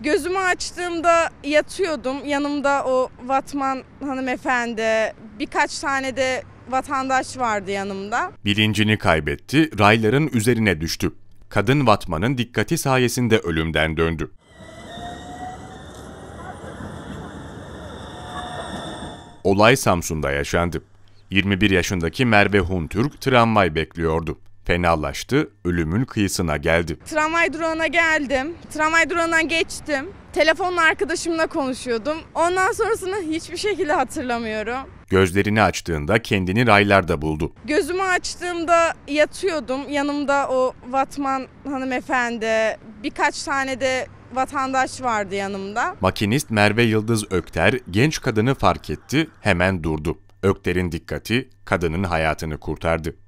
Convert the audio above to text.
Gözümü açtığımda yatıyordum. Yanımda o Vatman hanımefendi, birkaç tane de vatandaş vardı yanımda. Bilincini kaybetti, rayların üzerine düştü. Kadın Vatman'ın dikkati sayesinde ölümden döndü. Olay Samsun'da yaşandı. 21 yaşındaki Merve Huntürk tramvay bekliyordu. Fenalaştı, ölümün kıyısına geldi. Tramvay durağına geldim. Tramvay durağından geçtim. Telefonla arkadaşımla konuşuyordum. Ondan sonrasını hiçbir şekilde hatırlamıyorum. Gözlerini açtığında kendini raylarda buldu. Gözümü açtığımda yatıyordum. Yanımda o Vatman hanımefendi, birkaç tane de vatandaş vardı yanımda. Makinist Merve Yıldız Ökter genç kadını fark etti, hemen durdu. Ökter'in dikkati kadının hayatını kurtardı.